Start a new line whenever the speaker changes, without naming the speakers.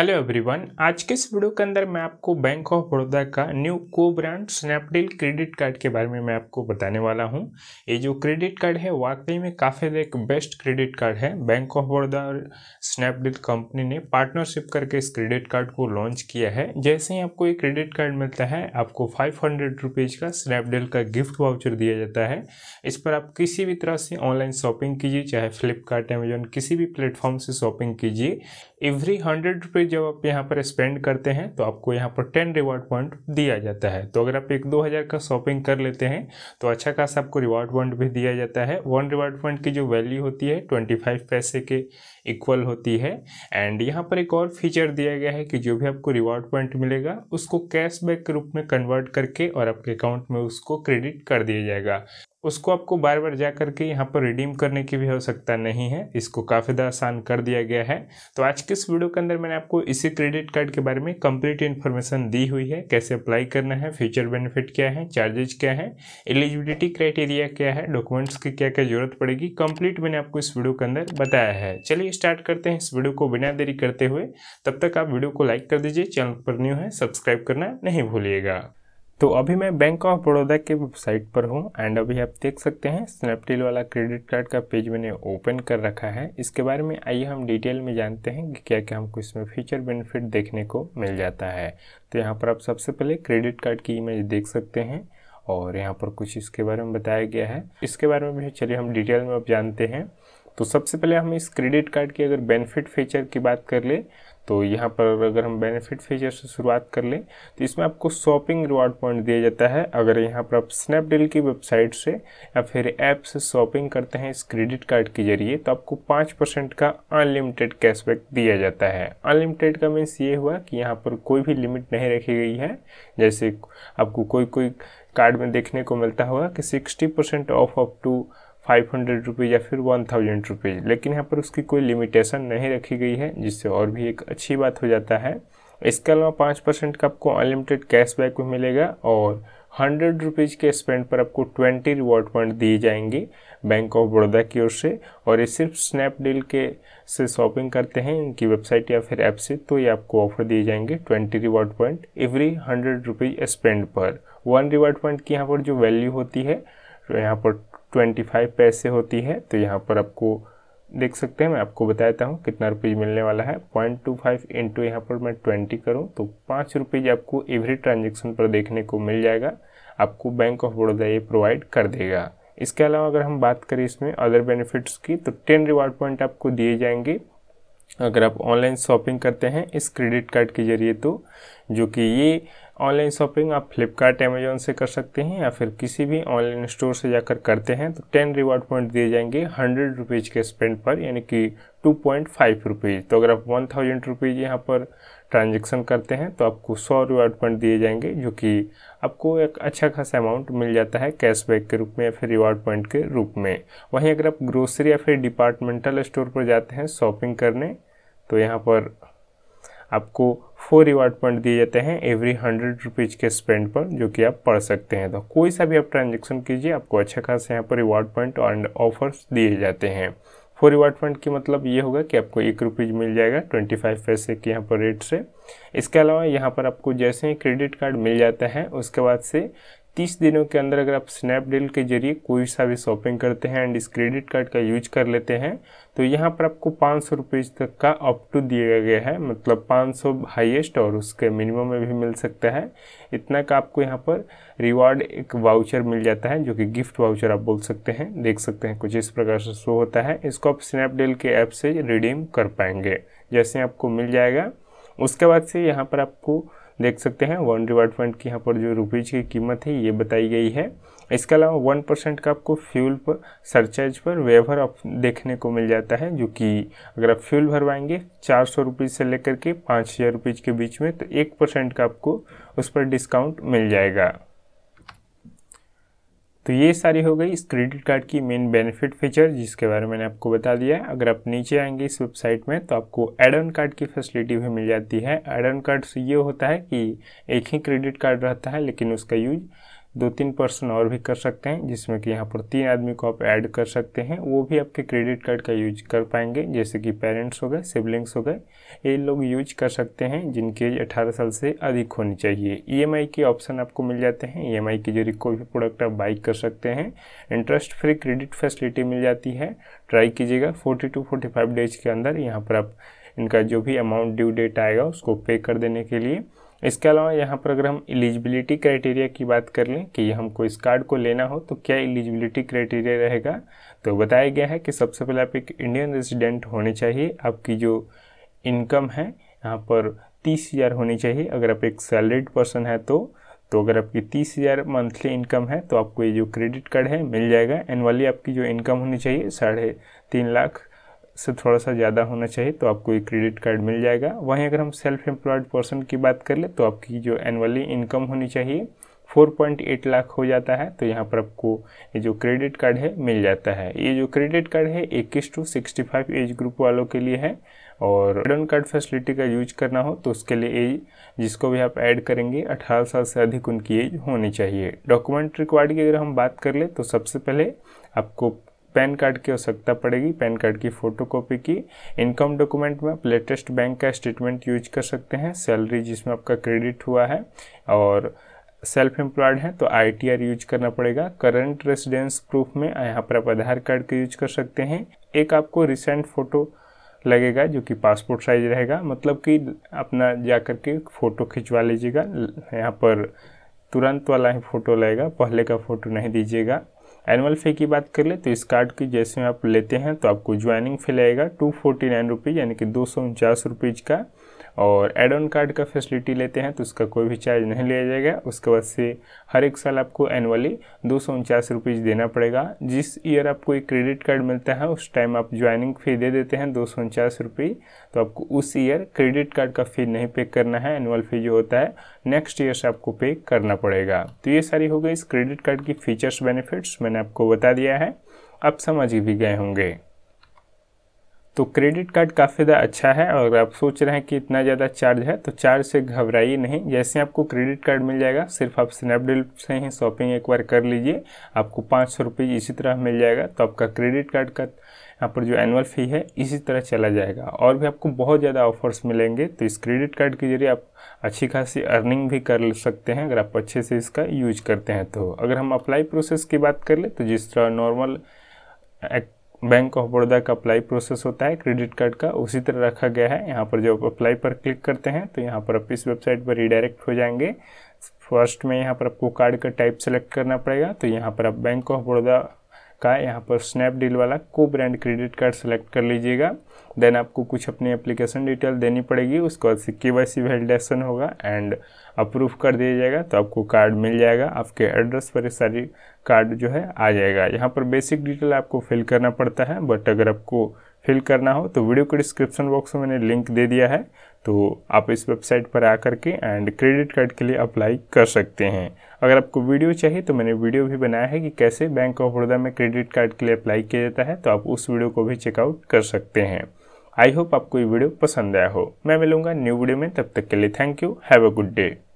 hello everyone आज के इस वीडियो के अंदर मैं आपको बैंक ऑफ बड़ौदा का न्यू को ब्रांड स्नैपडील क्रेडिट कार्ड के बारे में मैं आपको बताने वाला हूं ये जो क्रेडिट कार्ड है वाकई में काफ़ी एक बेस्ट क्रेडिट कार्ड है बैंक ऑफ बड़ौदा और स्नैपडील कंपनी ने पार्टनरशिप करके इस क्रेडिट कार्ड को लॉन्च किया है जैसे ही आपको ये क्रेडिट कार्ड मिलता है आपको फाइव हंड्रेड रुपीज़ का स्नैपडील का गिफ्ट वाउचर दिया जाता है इस पर आप किसी भी तरह से ऑनलाइन शॉपिंग कीजिए चाहे फ्लिपकार्ट अमेजोन किसी भी प्लेटफॉर्म से शॉपिंग कीजिए एवरी हंड्रेड रुपीज़ जब आप यहाँ पर स्पेंड करते हैं तो आपको यहाँ पर टेन रिवॉर्ड पॉइंट दिया जाता है तो अगर आप एक दो हज़ार का शॉपिंग कर लेते हैं तो अच्छा खासा आपको रिवॉर्ड पॉइंट भी दिया जाता है वन रिवॉर्ड पॉइंट की जो वैल्यू होती है ट्वेंटी फाइव पैसे के इक्वल होती है एंड यहाँ पर एक और फीचर दिया गया है कि जो भी आपको रिवॉर्ड पॉइंट मिलेगा उसको कैशबैक के रूप में कन्वर्ट करके और आपके अकाउंट में उसको क्रेडिट कर दिया जाएगा उसको आपको बार बार जा करके यहाँ पर रिडीम करने की भी आवश्यकता नहीं है इसको काफ़ी ज़्यादा आसान कर दिया गया है तो आज के इस वीडियो के अंदर मैंने आपको इसी क्रेडिट कार्ड के बारे में कंप्लीट इन्फॉर्मेशन दी हुई है कैसे अप्लाई करना है फ्यूचर बेनिफिट क्या है चार्जेज क्या है एलिजिबिलिटी क्राइटेरिया क्या है डॉक्यूमेंट्स की क्या क्या जरूरत पड़ेगी कंप्लीट मैंने आपको इस वीडियो के अंदर बताया है चलिए स्टार्ट करते हैं इस वीडियो को बिना देरी करते हुए तब तक आप वीडियो को लाइक कर दीजिए चैनल पर न्यू है सब्सक्राइब करना नहीं भूलिएगा तो अभी मैं बैंक ऑफ बड़ौदा के वेबसाइट पर हूँ एंड अभी आप देख सकते हैं स्नैपडील वाला क्रेडिट कार्ड का पेज मैंने ओपन कर रखा है इसके बारे में आइए हम डिटेल में जानते हैं कि क्या क्या हमको इसमें फीचर बेनिफिट देखने को मिल जाता है तो यहाँ पर आप सबसे पहले क्रेडिट कार्ड की इमेज देख सकते हैं और यहाँ पर कुछ इसके बारे में बताया गया है इसके बारे में भी चलिए हम डिटेल में आप जानते हैं तो सबसे पहले हम इस क्रेडिट कार्ड की अगर बेनिफिट फीचर की बात कर ले तो यहाँ पर अगर हम बेनिफिट फीचर से शुरुआत कर लें तो इसमें आपको शॉपिंग रिवॉर्ड पॉइंट दिया जाता है अगर यहाँ पर आप स्नैपडील की वेबसाइट से या फिर ऐप से शॉपिंग करते हैं इस क्रेडिट कार्ड के जरिए तो आपको पाँच परसेंट का अनलिमिटेड कैशबैक दिया जाता है अनलिमिटेड का मीन्स ये हुआ कि यहाँ पर कोई भी लिमिट नहीं रखी गई है जैसे आपको कोई कोई कार्ड में देखने को मिलता हुआ कि sixty percent off up to five hundred rupees या फिर वन थाउजेंड रुपीज़ लेकिन यहाँ पर उसकी कोई लिमिटेशन नहीं रखी गई है जिससे और भी एक अच्छी बात हो जाता है इसके अलावा पाँच परसेंट का आपको अनलिमिटेड कैशबैक भी मिलेगा और हंड्रेड रुपीज़ के स्पेंड पर आपको ट्वेंटी रिवॉर्ड पॉइंट दिए जाएंगे बैंक ऑफ बड़ौदा की ओर से और ये सिर्फ स्नैपडील के से शॉपिंग करते हैं इनकी वेबसाइट या फिर ऐप से तो ये आपको ऑफर दिए जाएंगे twenty reward point every hundred rupees spend पर वन रिवॉर्ड पॉइंट की यहाँ पर जो वैल्यू होती है तो यहाँ पर ट्वेंटी फाइव पैसे होती है तो यहाँ पर आपको देख सकते हैं मैं आपको बताता हूँ कितना रुपीज़ मिलने वाला है पॉइंट टू फाइव इंटू यहाँ पर मैं ट्वेंटी करूँ तो पाँच रुपीज़ आपको एवरी ट्रांजेक्शन पर देखने को मिल जाएगा आपको बैंक ऑफ बड़ौदा ये प्रोवाइड कर देगा इसके अलावा अगर हम बात करें इसमें अदर बेनिफिट्स की तो टेन रिवार्ड पॉइंट आपको दिए जाएंगे अगर आप ऑनलाइन शॉपिंग करते हैं इस क्रेडिट कार्ड के जरिए तो जो कि ये ऑनलाइन शॉपिंग आप फ्लिपकार्ट अमेजोन से कर सकते हैं या फिर किसी भी ऑनलाइन स्टोर से जाकर करते हैं तो टेन रिवार्ड पॉइंट दिए जाएंगे हंड्रेड रुपीज़ के स्पेंड पर यानी कि टू पॉइंट फाइव रुपीज़ तो अगर आप वन थाउजेंड रुपीज़ यहाँ पर ट्रांजेक्शन करते हैं तो आपको सौ रिवार्ड पॉइंट दिए जाएंगे जो कि आपको एक अच्छा खासा अमाउंट मिल जाता है कैशबैक के रूप में या फिर रिवार्ड पॉइंट के रूप में वहीं अगर आप ग्रोसरी या फिर डिपार्टमेंटल स्टोर पर जाते हैं शॉपिंग करने तो यहाँ पर आपको फोर रिवार्ड पॉइंट दिए जाते हैं एवरी हंड्रेड रुपीज़ के स्पेंड पर जो कि आप पढ़ सकते हैं तो कोई सा भी आप ट्रांजेक्शन कीजिए आपको अच्छा खासा यहाँ पर रिवार्ड पॉइंट और ऑफर्स दिए जाते हैं फोर पॉइंट की मतलब ये होगा कि आपको एक रुपीज़ मिल जाएगा ट्वेंटी फाइव पैसे के यहाँ पर रेट से इसके अलावा यहाँ पर आपको जैसे ही क्रेडिट कार्ड मिल जाता है उसके बाद से तीस दिनों के अंदर अगर आप स्नैपडील के जरिए कोई सा भी शॉपिंग करते हैं एंड इस क्रेडिट कार्ड का यूज कर लेते हैं तो यहाँ पर आपको पाँच सौ तक का अप टू दिया गया है मतलब पाँच सौ हाइएस्ट और उसके मिनिमम में भी मिल सकता है इतना का आपको यहाँ पर रिवार्ड एक वाउचर मिल जाता है जो कि गिफ्ट वाउचर आप बोल सकते हैं देख सकते हैं कुछ इस प्रकार से शो होता है इसको आप स्नैपडील के ऐप से रिडीम कर पाएंगे जैसे आपको मिल जाएगा उसके बाद से यहाँ पर आपको देख सकते हैं वन रिवार्ड पॉइंट की यहाँ पर जो रुपीज़ की कीमत है ये बताई गई है इसके अलावा वन परसेंट का आपको फ्यूल पर सरचार्ज पर वेवर आप देखने को मिल जाता है जो कि अगर आप फ्यूल भरवाएंगे चार सौ रुपीज़ से लेकर के पाँच हज़ार रुपीज़ के बीच में तो एक परसेंट का आपको उस पर डिस्काउंट मिल जाएगा तो ये सारी हो गई इस क्रेडिट कार्ड की मेन बेनिफिट फीचर जिसके बारे में मैंने आपको बता दिया है अगर आप नीचे आएंगे इस वेबसाइट में तो आपको एड ऑन कार्ड की फैसिलिटी भी मिल जाती है एड ऑन कार्ड से ये होता है कि एक ही क्रेडिट कार्ड रहता है लेकिन उसका यूज दो तीन पर्सन और भी कर सकते हैं जिसमें कि यहाँ पर तीन आदमी को आप ऐड कर सकते हैं वो भी आपके क्रेडिट कार्ड का यूज कर पाएंगे जैसे कि पेरेंट्स हो गए सिबलिंग्स हो गए ये लोग यूज कर सकते हैं जिनकी एज अठारह साल से अधिक होनी चाहिए ई e के ऑप्शन आपको मिल जाते हैं ई e के जरिए कोई भी प्रोडक्ट आप बाई कर सकते हैं इंटरेस्ट फ्री क्रेडिट फैसिलिटी मिल जाती है ट्राई कीजिएगा forty two forty five days के अंदर यहाँ पर आप इनका जो भी अमाउंट ड्यू डेट आएगा उसको पे कर देने के लिए इसके अलावा यहाँ पर अगर हम एलिजिबिलिटी क्राइटेरिया की बात कर लें कि हमको इस कार्ड को लेना हो तो क्या एलिजिबिलिटी क्राइटेरिया रहेगा तो बताया गया है कि सबसे पहले आप एक इंडियन रेजिडेंट होने चाहिए आपकी जो इनकम है यहाँ पर तीस हज़ार होनी चाहिए अगर आप एक सैलरीड पर्सन है तो तो अगर आपकी तीस हज़ार मंथली इनकम है तो आपको ये जो क्रेडिट कार्ड है मिल जाएगा एनुअली आपकी जो इनकम होनी चाहिए साढ़े तीन लाख से थोड़ा सा ज़्यादा होना चाहिए तो आपको ये क्रेडिट कार्ड मिल जाएगा वहीं अगर हम सेल्फ एम्प्लॉयड पर्सन की बात कर ले तो आपकी जो एनुअली इनकम होनी चाहिए 4.8 लाख हो जाता है तो यहाँ पर आपको ये जो क्रेडिट कार्ड है मिल जाता है ये जो क्रेडिट कार्ड है इक्कीस टू 65 एज ग्रुप वालों के लिए है और रिटर्न कार्ड फैसिलिटी का यूज करना हो तो उसके लिए एज जिसको भी आप ऐड करेंगे 18 साल से अधिक उनकी एज होनी चाहिए डॉक्यूमेंट रिक्वायर्ड की अगर हम बात कर ले तो सबसे पहले आपको पैन कार्ड की आवश्यकता पड़ेगी पैन कार्ड की फोटोकॉपी की इनकम डॉक्यूमेंट में आप लेटेस्ट बैंक का स्टेटमेंट यूज कर सकते हैं सैलरी जिसमें आपका क्रेडिट हुआ है और सेल्फ एम्प्लॉयड है तो आई यूज करना पड़ेगा करंट रेसिडेंस प्रूफ में यहाँ पर आप आधार कार्ड का यूज कर सकते हैं एक आपको रिसेंट फोटो लगेगा जो कि पासपोर्ट साइज रहेगा मतलब कि अपना जा करके फ़ोटो खिंचवा लीजिएगा यहाँ पर तुरंत वाला ही फ़ोटो लगेगा पहले का फ़ोटो नहीं दीजिएगा एनुअल फ़ी की बात कर ले तो इस कार्ड की जैसे आप लेते हैं तो आपको ज्वाइनिंग फ़ी लगेगा टू फोर्टी नाइन रुपीज़ यानी कि दो सौ उनचास रुपीज़ का और एड ऑन कार्ड का फैसिलिटी लेते हैं तो उसका कोई भी चार्ज नहीं लिया जाएगा उसके बाद से हर एक साल आपको एनुअली दो सौ उनचास रुपीज़ देना पड़ेगा जिस ईयर आपको एक क्रेडिट कार्ड मिलता है उस टाइम आप ज्वाइनिंग फ़ी दे देते हैं दो सौ उनचास रुपये तो आपको उस ईयर क्रेडिट कार्ड का फ़ी नहीं पे करना है एनुअल फ़ी जो होता है नेक्स्ट ईयर से आपको पे करना पड़ेगा तो ये सारी हो गई इस क्रेडिट कार्ड की फ़ीचर्स बेनिफिट्स मैंने आपको बता दिया है आप समझ भी गए होंगे तो क्रेडिट कार्ड काफ़ी ज़्यादा अच्छा है और आप सोच रहे हैं कि इतना ज़्यादा चार्ज है तो चार्ज से घबराइए नहीं जैसे आपको क्रेडिट कार्ड मिल जाएगा सिर्फ आप स्नैपडील से ही शॉपिंग एक बार कर लीजिए आपको पाँच सौ रुपये इसी तरह मिल जाएगा तो आपका क्रेडिट कार्ड का यहाँ पर जो एनुअल फ़ी है इसी तरह चला जाएगा और भी आपको बहुत ज़्यादा ऑफर्स मिलेंगे तो इस क्रेडिट कार्ड के जरिए आप अच्छी खासी अर्निंग भी कर सकते हैं अगर आप अच्छे से इसका यूज करते हैं तो अगर हम अप्लाई प्रोसेस की बात कर ले तो जिस तरह नॉर्मल बैंक ऑफ बड़ौदा का अप्लाई प्रोसेस होता है क्रेडिट कार्ड का उसी तरह रखा गया है यहाँ पर जब आप अप्लाई पर क्लिक करते हैं तो यहाँ पर आप इस वेबसाइट पर रिडायरेक्ट हो जाएंगे फर्स्ट में यहाँ पर आपको कार्ड का टाइप सेलेक्ट करना पड़ेगा तो यहाँ पर आप बैंक ऑफ बड़ौदा का यहाँ पर स्नैपडील वाला को ब्रांड क्रेडिट कार्ड सेलेक्ट कर लीजिएगा देन आपको कुछ अपनी एप्लीकेशन डिटेल देनी पड़ेगी उसके बाद से के वैलिडेशन होगा एंड अप्रूव कर दिया जाएगा तो आपको कार्ड मिल जाएगा आपके एड्रेस पर ये सारी कार्ड जो है आ जाएगा यहाँ पर बेसिक डिटेल आपको फिल करना पड़ता है बट अगर आपको फिल करना हो तो वीडियो के डिस्क्रिप्शन बॉक्स में मैंने लिंक दे दिया है तो आप इस वेबसाइट पर आकर के एंड क्रेडिट कार्ड के लिए अप्लाई कर सकते हैं अगर आपको वीडियो चाहिए तो मैंने वीडियो भी बनाया है कि कैसे बैंक ऑफ बड़ौदा में क्रेडिट कार्ड के लिए अप्लाई किया जाता है तो आप उस वीडियो को भी चेकआउट कर सकते हैं आई होप आपको ये वीडियो पसंद आया हो मैं मिलूंगा न्यू वीडियो में तब तक के लिए thank you have a good day